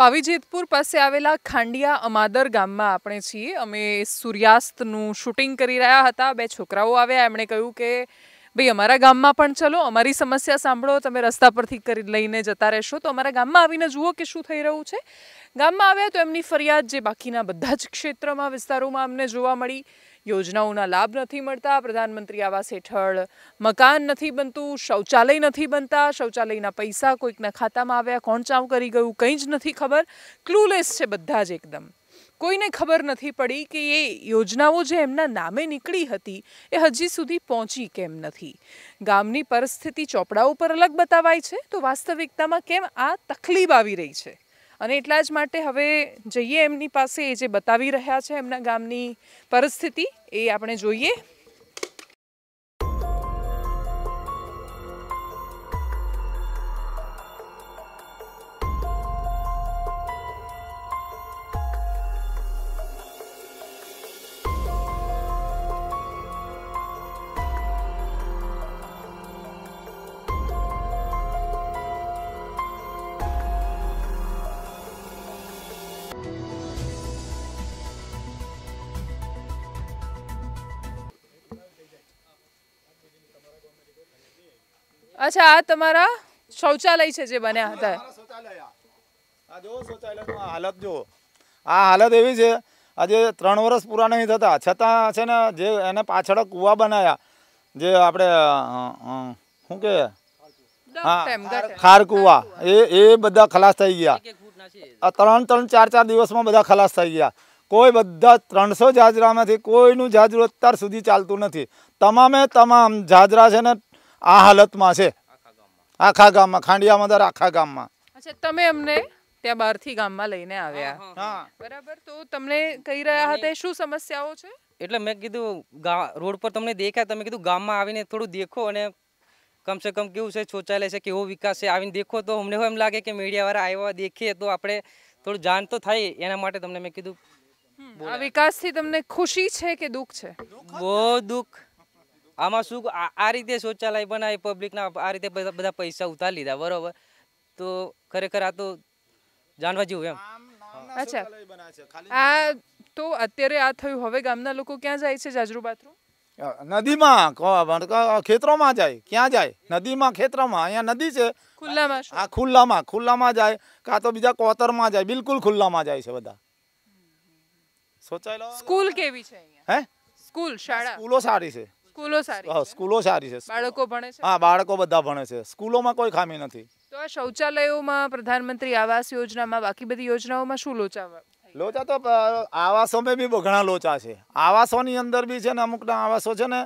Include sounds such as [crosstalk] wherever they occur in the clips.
પાવીજેતપુર પાસે આવેલા ખાંડિયા અમાદર ગામમાં આપણે છીએ અમે સૂર્યાસ્તનું શૂટિંગ કરી રહ્યા હતા બે છોકરાઓ આવ્યા એમણે કહ્યું કે ભાઈ અમારા ગામમાં પણ ચલો અમારી સમસ્યા સાંભળો તમે રસ્તા પરથી કરી લઈને જતા રહેશો તો અમારા ગામમાં આવીને જુઓ કે શું થઈ રહ્યું છે ગામમાં આવ્યા તો એમની ફરિયાદ જે બાકીના બધા જ ક્ષેત્રમાં વિસ્તારોમાં અમને જોવા મળી યોજનાઓના લાભ નથી મળતા પ્રધાનમંત્રી આવાસ હેઠળ મકાન નથી બનતું શૌચાલય નથી બનતા શૌચાલયના પૈસા કોઈકના ખાતામાં આવ્યા કોણ ચાવ કરી ગયું કંઈ જ નથી ખબર ક્લૂલેસ છે બધા જ એકદમ કોઈને ખબર નથી પડી કે એ યોજનાઓ જે એમના નામે નીકળી હતી એ હજી સુધી પહોંચી કેમ નથી ગામની પરિસ્થિતિ ચોપડા ઉપર અલગ બતાવાય છે તો વાસ્તવિકતામાં કેમ આ તકલીફ આવી રહી છે અને એટલા જ માટે હવે જઈએ એમની પાસે એ જે બતાવી રહ્યા છે એમના ગામની પરિસ્થિતિ એ આપણે જોઈએ અચ્છા આ તમારા શૌચાલય છે જે બન્યા હતા આ જો શૌચાલયમાં હાલત જો આ હાલત એવી છે આજે ત્રણ વર્ષ પૂરા નહીં થતા છતાં છે ને જે એને પાછળ કૂવા બનાવ્યા જે આપણે શું કે ખાર કૂવા એ એ બધા ખલાસ થઈ ગયા ત્રણ ત્રણ ચાર ચાર દિવસમાં બધા ખલાસ થઈ ગયા કોઈ બધા ત્રણસો જાજરામાંથી કોઈનું જાજરું અત્યાર સુધી ચાલતું નથી તમામે તમામ ઝાજરા છે ને આ હાલતમાં છે આખા ગામમાં ખાંડિયા મદાર આખા ગામમાં તમે અમને ત્યાં બહારથી ગામમાં લઈને આવ્યા બરાબર તો તમને કહી રહ્યા હતા શું સમસ્યાઓ છે એટલે મેં કીધું રોડ પર તમને દેખાય તમે કીધું ગામમાં આવીને થોડું દેખો અને કમસે કમ કેવું છે શૌચાલય છે કેવો વિકાસ છે આવીને દેખો તો અમને એમ લાગે કે મીડિયા વાળા આવ્યા દેખીએ તો આપણે થોડું જાણ તો થાય એના માટે તમને મેં કીધું આ થી તમને ખુશી છે કે દુઃખ છે બહુ દુઃખ આમાં શું આ રીતે શૌચાલય બનાવી પબ્લિકના આ રીતે બધા પૈસા ઉતારી લીધા બરોબર તો ખરેખર આ તો જાણવા જેવું એમ અચ્છા આ તો અત્યારે આ થયું હવે ગામના લોકો ક્યાં જાય છે જાજરૂ બાથરૂમ નદીમાં ખેતરોમાં જાય ક્યાં જાય નદીમાં ખેતરોમાં અહીંયા નદી છે ખુલ્લામાં હા ખુલ્લામાં ખુલ્લામાં જાય કાં તો બીજા કોતરમાં જાય બિલકુલ ખુલ્લામાં જાય છે બધા શૌચાલય સ્કૂલ કેવી છે હે સ્કૂલ શાળા સ્કૂલો સારી છે સ્કૂલો સારી હા સ્કૂલો સારી છે બાળકો ભણે છે હા બાળકો બધા ભણે છે સ્કૂલોમાં કોઈ ખામી નથી તો આ શૌચાલયોમાં પ્રધાનમંત્રી આવાસ યોજનામાં બાકી બધી યોજનાઓમાં શું લોચા લોચા તો આવાસોમાં બી ઘણા લોચા છે આવાસોની અંદર બી છે ને અમુકના આવાસો છે ને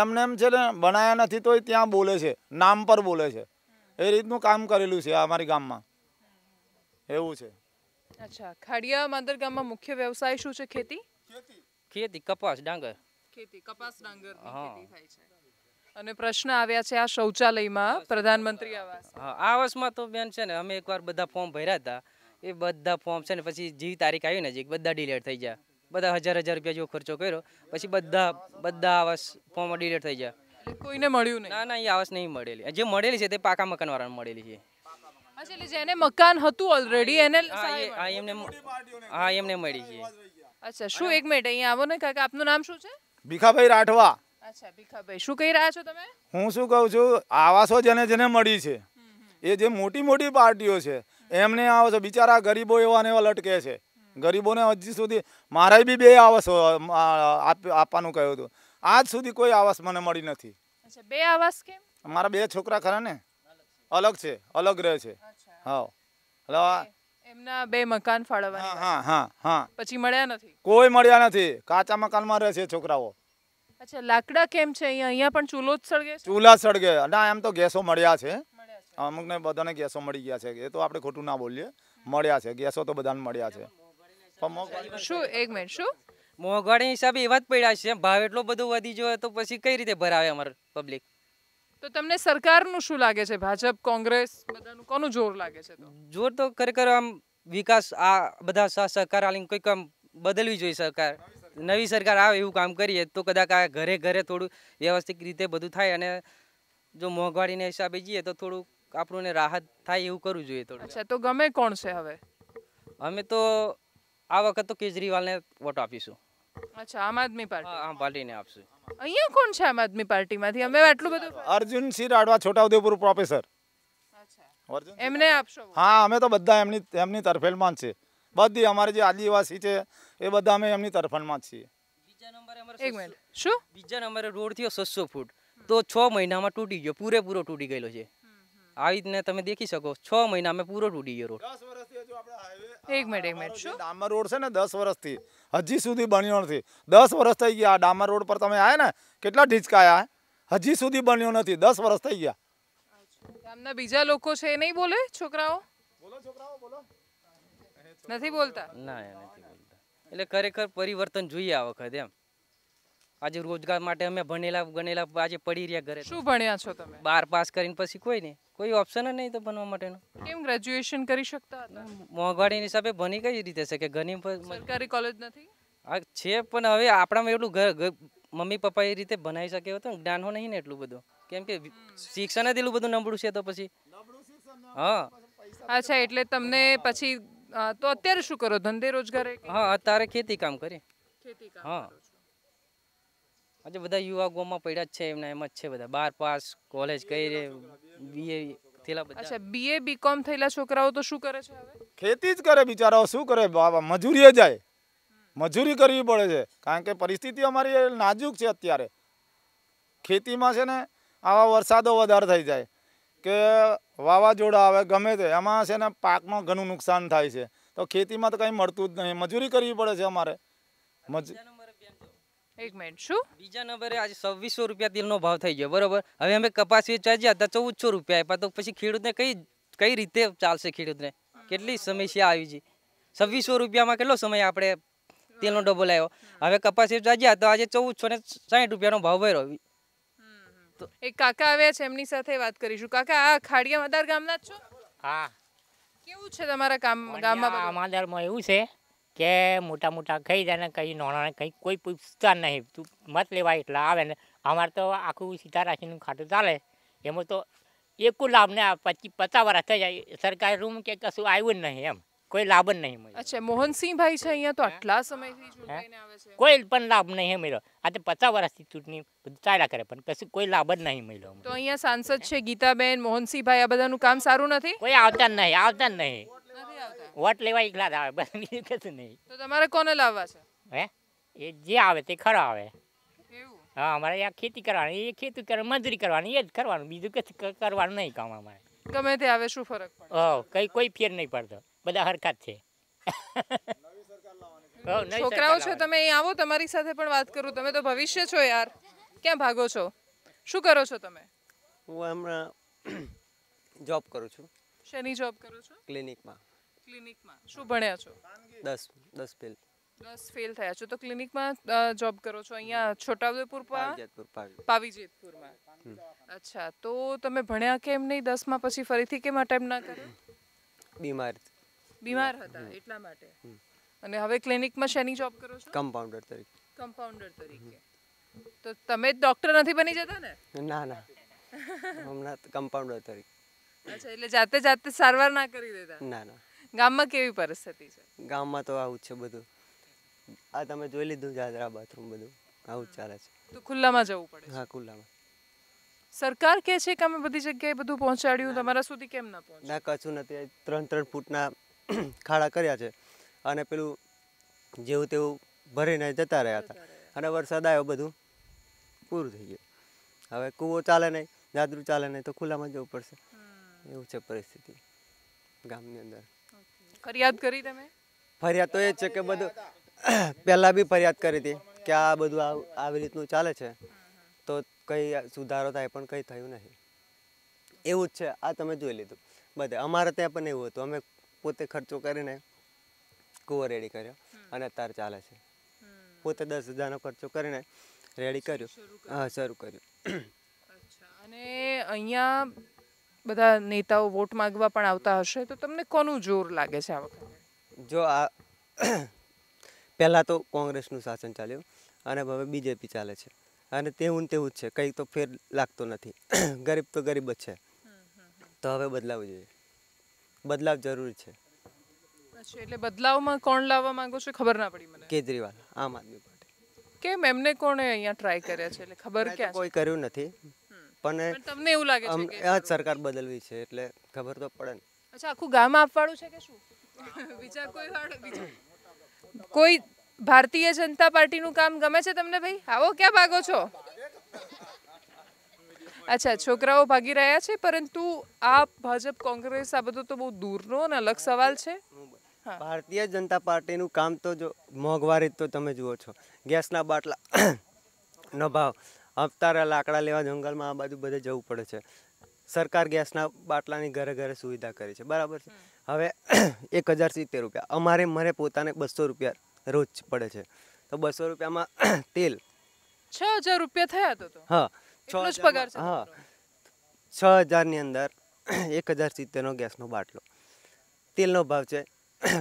એમને એમ છે ને બનાયા નથી તો ત્યાં બોલે છે નામ પર બોલે છે એ રીતનું કામ કરેલું છે અમારી ગામમાં એવું છે અચ્છા ખાડિયા માદર ગામમાં મુખ્ય વ્યવસાય શું છે ખેતી ખેતી કપાસ ડાંગર ખેતી કપાસ ડાંગર થાય છે અને પ્રશ્ન આવ્યા છે આ શૌચાલયમાં પ્રધાનમંત્રી આવાસ આવાસમાં તો બેન છે ને અમે એકવાર બધા ફોર્મ ભર્યા હતા એ બધા ફોર્મ છે ને પછી જેવી તારીખ આવી ને જે બધા ડિલેટ થઈ ગયા બધા હજાર હજાર રૂપિયા જેવો ખર્ચો કર્યો પછી બધા બધા આવાસ ફોર્મ ડિલેટ થઈ ગયા કોઈને મળ્યું નહીં ના ના એ આવાસ નહીં મળેલી જે મળેલી છે તે પાકા મકાનવાળાને મળેલી છે એટલે જેને મકાન હતું ઓલરેડી એને હા એમને હા એમને મળી છે અચ્છા શું એક મિનિટ અહીંયા આવો ને કાકા આપનું નામ શું છે ભીખાભાઈ રાઠવા અચ્છા ભીખાભાઈ શું કહી રહ્યા છો તમે હું શું કહું છું આવાસો જેને જેને મળી છે એ જે મોટી મોટી પાર્ટીઓ છે એમને આવો છે બિચારા ગરીબો એવા ને એવા લટકે છે ગરીબોને હજી સુધી મારે બી બે આવાસો આપવાનું કહ્યું હતું આજ સુધી કોઈ આવાસ મને મળી નથી બે આવાસ કેમ મારા બે છોકરા ખરા ને અલગ છે અલગ રહે છે હા એટલે એમના બે મકાન ફાળવવા હા હા હા પછી મળ્યા નથી કોઈ મળ્યા નથી કાચા મકાનમાં રહે છે છોકરાઓ અચ્છા લાકડા કેમ છે અહીંયા અહીંયા પણ ચૂલો જ સળગે ચૂલા સળગે ના એમ તો ગેસો મળ્યા છે અમુકને બધાને ગેસો મળી ગયા છે એ તો આપણે ખોટું ના બોલીએ મળ્યા છે ગેસો તો બધાને મળ્યા છે શું એક મિનિટ શું મોંઘવારી હિસાબે એવા જ પડ્યા છે ભાવ એટલો બધો વધી ગયો તો પછી કઈ રીતે ભરાવે અમારે પબ્લિક તો તમને સરકારનું શું લાગે છે ભાજપ કોંગ્રેસ બધાનું કોનું જોર લાગે છે જોર તો ખરેખર આમ વિકાસ આ બધા સહકાર આલીને કોઈક આમ બદલવી જોઈએ સરકાર નવી સરકાર આવે એવું કામ કરીએ તો કદાચ આ ઘરે ઘરે થોડું વ્યવસ્થિત રીતે બધું થાય અને જો મોંઘવારીને હિસાબે જઈએ તો થોડુંક આપણું રાહત થાય એવું કરવું જોઈએ થોડું અચ્છા તો ગમે કોણ છે હવે અમે તો આ વખત તો કેજરીવાલને વોટ આપીશું અચ્છા આમ આદમી પાર્ટી આમ પાર્ટીને આપશું અહીંયા કોણ છે આમ આદમી પાર્ટીમાંથી અમે આટલું બધું અર્જુન સિંહ રાડવા છોટાઉદેપુર પ્રોફેસર એમને આપશો હા અમે તો બધા એમની એમની તરફેણમાં છે બધી અમારી જે આદિવાસી છે એ બધા અમે એમની તરફેણમાં છીએ બીજા નંબરે શું બીજા નંબરે રોડ થયો સસ્સો ફૂટ તો છ મહિનામાં તૂટી ગયો પૂરેપૂરો તૂટી ગયેલો છે આવી રીતને તમે દેખી શકો છ મહિના અમે પૂરો તૂટી ગયો રોડ એક મિનિટ એક મિનિટ શું ડામર રોડ છે ને દસ વર્ષથી હજી સુધી બન્યો નથી દસ વર્ષ થઈ ગયા ડામર રોડ પર તમે આવ્યા ને કેટલા ઢીચકાયા હજી સુધી બન્યો નથી દસ વર્ષ થઈ ગયા ગામના બીજા લોકો છે એ નહીં બોલે છોકરાઓ બોલો છોકરાઓ બોલો નથી બોલતા ના નથી બોલતા એટલે ખરેખર પરિવર્તન જોઈએ આ વખત એમ આજે રોજગાર માટે અમે ભણેલા ગણેલા આજે પડી રહ્યા ઘરે શું ભણ્યા છો તમે બાર પાસ કરીને પછી કોઈ નહીં કોઈ ઓપ્શન જ નહીં તો ભણવા માટેનો કેમ ગ્રેજ્યુએશન કરી શકતા હતા મોંઘવાડીની હિસાબે ભણી કઈ રીતે છે કે ઘણી સરકારી કોલેજ નથી હા છે પણ હવે આપણામાં એટલું ઘર મમ્મી પપ્પા એ રીતે બનાવી શકે તો જ્ઞાન હો નહીં ને એટલું બધું કેમ કે શિક્ષણ જ એટલું બધું નબળું છે તો પછી હા અચ્છા એટલે તમને પછી તો અત્યારે શું કરો ધંધે રોજગાર હા અત્યારે ખેતી કામ કરી ખેતી કામ હા આજે બધા યુવા પડ્યા જ છે એમના એમ જ છે બધા બાર પાસ કોલેજ કરી બીએ થયેલા બધા અચ્છા બીએ બીકોમ થયેલા છોકરાઓ તો શું કરે છે હવે ખેતી જ કરે બિચારાઓ શું કરે બાવા મજૂરીએ જાય મજૂરી કરવી પડે છે કારણ કે પરિસ્થિતિ અમારી નાજુક છે અત્યારે ખેતીમાં છે ને આવા વરસાદો વધારે થઈ જાય કે વાવાઝોડા આવે ગમે તે એમાં છે ને પાકમાં ઘણું નુકસાન થાય છે તો ખેતીમાં તો કંઈ મળતું જ નહીં મજૂરી કરવી પડે છે અમારે મજૂરી એક મિનિટ શું બીજા નંબરે આજે છવ્વીસો રૂપિયા તેલનો ભાવ થઈ ગયો બરોબર હવે અમે કપાસ વેચવા ગયા હતા ચૌદસો રૂપિયા આપ્યા તો પછી ખેડૂતને કઈ કઈ રીતે ચાલશે ખેડૂતને કેટલી સમસ્યા આવી છે છવ્વીસો રૂપિયામાં કેટલો સમય આપણે તેલનો ડબ્બો લાવ્યો હવે કપાસ વેચવા ગયા તો આજે ચૌદસો ને સાહીઠ રૂપિયાનો ભાવ ભર્યો એક કાકા આવ્યા છે એમની સાથે વાત કરીશું કાકા આ ખાડિયા મદાર ગામના જ છો હા કેવું છે તમારા ગામ ગામમાં અમાદારમાં એવું છે કે મોટા મોટા કહી દે ને કંઈ નાણાં કંઈ કોઈ પૂછતા નહીં તું મત લેવા એટલા આવે ને અમારે તો આખું સીધા રાખીનું ખાતું ચાલે એમાં તો એકું લાભ ને પચીસ પચાસ વર્ષ થઈ જાય સરકાર રૂમ કે કશું આવ્યું જ નહીં એમ કોઈ લાભ જ નહીં મળ્યો અચ્છા મોહનસિંહભાઈ છે અહીંયા તો આટલા સમયથી કોઈ પણ લાભ નહીં મળ્યો આ તો પચાસ વર્ષથી ચૂંટણી બધું ચાલ્યા કરે પણ કશું કોઈ લાભ જ નહીં મળ્યો તો અહીંયા સાંસદ છે ગીતાબેન મોહનસિંહભાઈ આ બધાનું કામ સારું નથી કોઈ આવતા જ નહીં આવતા નહીં નથી વોટ લેવા એકલા જ આવે બસ બીજું કશું નહીં તો તમારે કોને લાવવા છે હે એ જે આવે તે ખરો આવે હા અમારે આ ખેતી કરવાની એ ખેતી કરે મજૂરી કરવાની એ જ કરવાનું બીજું કશું કરવાનું નહીં કામ અમારે ગમે તે આવે શું ફરક પડે હા કઈ કોઈ ફેર નહીં પડતો બધા હરકત છે છોકરાઓ છો તમે અહીં આવો તમારી સાથે પણ વાત કરું તમે તો ભવિષ્ય છો યાર ક્યાં ભાગો છો શું કરો છો તમે હું હમણાં જોબ [clears throat] કરું છું શેની જોબ કરો છો ક્લિનિકમાં ક્લિનિકમાં શું ભણ્યા છો દસ દસ ફેલ દસ ફેલ થયા છો તો ક્લિનિકમાં જોબ કરો છો અહીંયા છોટાઉદેપુર પાવીજેતપુરમાં અચ્છા તો તમે ભણ્યા કેમ નહીં દસમાં પછી ફરીથી કેમ અટેમ્પ ના કર્યો બીમાર બીમાર હતા એટલા માટે અને હવે ક્લિનિકમાં શેની જોબ કરો છો કમ્પાઉન્ડર તરીકે કમ્પાઉન્ડર તરીકે તો તમે ડોક્ટર નથી બની જતા ને ના ના હમણાં કમ્પાઉન્ડર તરીકે અચ્છા એટલે જાતે જાતે સારવાર ના કરી દેતા ના ના ગામમાં કેવી પરિસ્થિતિ છે ગામમાં તો આવું છે બધું આ તમે જોઈ લીધું જાદરા બાથરૂમ બધું આવું ચાલે છે તો ખુલ્લામાં જવું પડે હા ખુલ્લામાં સરકાર કહે છે કે અમે બધી જગ્યાએ બધું પહોંચાડ્યું તમારા સુધી કેમ ના પહોંચ્યું ના કશું નથી ત્રણ ત્રણ ફૂટના [clears throat] ખાડા કર્યા છે અને પેલું જેવું તેવું ભરીને જતા રહ્યા હતા અને વરસાદ આવ્યો બધું પૂરું થઈ ગયું હવે કૂવો ચાલે નહીં દાદરું ચાલે નહીં તો ખુલ્લામાં જવું પડશે એવું છે પરિસ્થિતિ ગામની અંદર ફરિયાદ કરી તમે ફરિયાદ તો એ છે કે બધું [clears throat] પહેલાં બી ફરિયાદ કરી હતી કે આ બધું આવી રીતનું ચાલે છે તો કંઈ સુધારો થાય પણ કંઈ થયું નહીં એવું જ છે આ તમે જોઈ લીધું બધે અમારે ત્યાં પણ એવું હતું અમે પોતે ખર્ચો કરીને કૂવો રેડી કર્યો અને અત્યારે ચાલે છે પોતે દસ હજારનો ખર્ચો કરીને રેડી કર્યો હા શરૂ કર્યું અને અહીંયા બધા નેતાઓ વોટ માંગવા પણ આવતા હશે તો તમને કોનું જોર લાગે છે આ વખતે જો આ [coughs] પહેલાં તો કોંગ્રેસનું શાસન ચાલ્યું અને હવે બીજેપી ચાલે છે અને તેવું તેવું જ છે કંઈ તો ફેર લાગતો નથી [coughs] ગરીબ તો ગરીબ જ છે તો હવે બદલાવ જોઈએ બદલાવ જરૂરી છે એટલે બદલાવમાં કોણ લાવવા માંગો છો ખબર ના પડી મને કેજરીવાલ આમ આદમી પાર્ટી કેમ એમને કોણે અહીંયા ટ્રાય કર્યા છે એટલે ખબર કે કોઈ કર્યું નથી પણ તમને એવું લાગે છે આ સરકાર બદલવી છે એટલે ખબર તો પડે ને અચ્છા આખું ગામ આપવાળું છે કે શું [laughs] બીજા કોઈ કોઈ ભારતીય જનતા પાર્ટીનું કામ ગમે છે તમને ભાઈ આવો ક્યાં ભાગો છો અચ્છા છોકરાઓ ભાગી રહ્યા છે પરંતુ આ ભાજપ કોંગ્રેસ આ બધું તો બહુ દૂરનો અને અલગ સવાલ છે ભારતીય જનતા પાર્ટીનું કામ તો જો મોંઘવારી તો તમે જુઓ છો ગેસના બાટલા [coughs] નો ભાવ અવતારા લાકડા લેવા જંગલમાં આ બાજુ બધે જવું પડે છે સરકાર ગેસના બાટલાની ઘરે ઘરે સુવિધા કરી છે બરાબર છે હવે [clears throat] એક હજાર સિત્તેર રૂપિયા અમારે મારે પોતાને બસો રૂપિયા રોજ પડે છે તો બસો રૂપિયામાં [clears throat] તેલ છ હજાર રૂપિયા થયા તો હા છ પગાર હા છ હજારની અંદર [clears throat] એક હજાર સિત્તેરનો ગેસનો બાટલો તેલનો ભાવ છે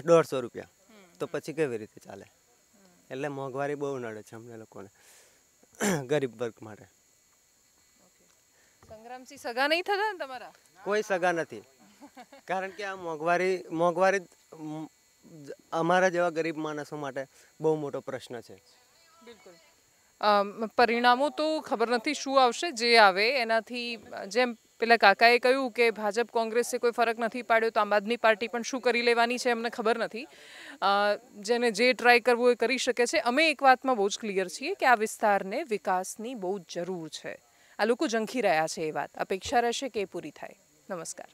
દોઢસો રૂપિયા તો પછી કેવી રીતે ચાલે એટલે મોંઘવારી બહુ નડે છે અમને લોકોને ગરીબ વર્ગ માટે સંગ્રામસિંહ સગા નહીં થતા ને તમારા કોઈ સગા નથી કારણ કે આ મોંઘવારી મોંઘવારી અમારા જેવા ગરીબ માણસો માટે બહુ મોટો પ્રશ્ન છે બિલકુલ પરિણામો તો ખબર નથી શું આવશે જે આવે એનાથી જેમ પેલા કાકાએ કહ્યું કે ભાજપ કોંગ્રેસે કોઈ ફરક નથી પાડ્યો તો આમ આદમી પાર્ટી પણ શું કરી લેવાની છે એમને ખબર નથી જેને જે ટ્રાય કરવું એ કરી શકે છે અમે એક વાતમાં બહુ જ ક્લિયર છીએ કે આ વિસ્તારને વિકાસની બહુ જ જરૂર છે આ લોકો ઝંખી રહ્યા છે એ વાત અપેક્ષા રહેશે કે એ પૂરી થાય નમસ્કાર